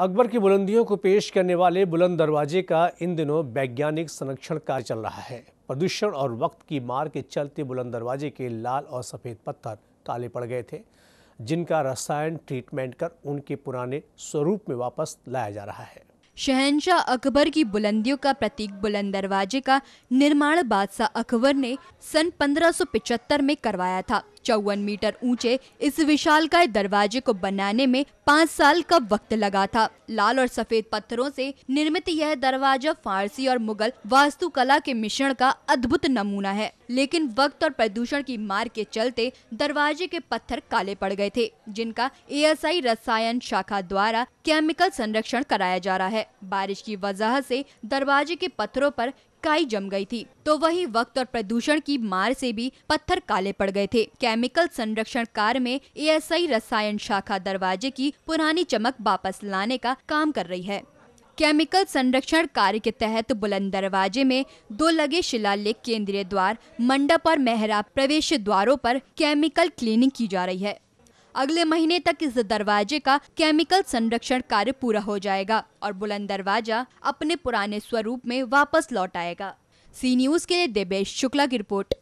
अकबर की बुलंदियों को पेश करने वाले बुलंद दरवाजे का इन दिनों वैज्ञानिक संरक्षण कार्य चल रहा है प्रदूषण और वक्त की मार के चलते बुलंद दरवाजे के लाल और सफ़ेद पत्थर काले पड़ गए थे जिनका रसायन ट्रीटमेंट कर उनके पुराने स्वरूप में वापस लाया जा रहा है शहनशाह अकबर की बुलंदियों का प्रतीक बुलंद दरवाजे का निर्माण बादशाह अकबर ने सन 1575 में करवाया था चौवन मीटर ऊंचे इस विशालकाय दरवाजे को बनाने में पाँच साल का वक्त लगा था लाल और सफेद पत्थरों से निर्मित यह दरवाजा फारसी और मुगल वास्तुकला के मिश्रण का अद्भुत नमूना है लेकिन वक्त और प्रदूषण की मार के चलते दरवाजे के पत्थर काले पड़ गए थे जिनका एएसआई रसायन शाखा द्वारा केमिकल संरक्षण कराया जा रहा है बारिश की वजह से दरवाजे के पत्थरों पर काई जम गई थी तो वही वक्त और प्रदूषण की मार से भी पत्थर काले पड़ गए थे केमिकल संरक्षण कार्य में एएसआई रसायन शाखा दरवाजे की पुरानी चमक वापस लाने का काम कर रही है केमिकल संरक्षण कार्य के तहत बुलंद दरवाजे में दो लगे शिलालेख केंद्रीय द्वार मंडप और मेहरा प्रवेश द्वारों पर केमिकल क्लीनिंग की जा रही है अगले महीने तक इस दरवाजे का केमिकल संरक्षण कार्य पूरा हो जाएगा और बुलंद दरवाजा अपने पुराने स्वरूप में वापस लौट आएगा सी न्यूज के लिए देवेश शुक्ला की रिपोर्ट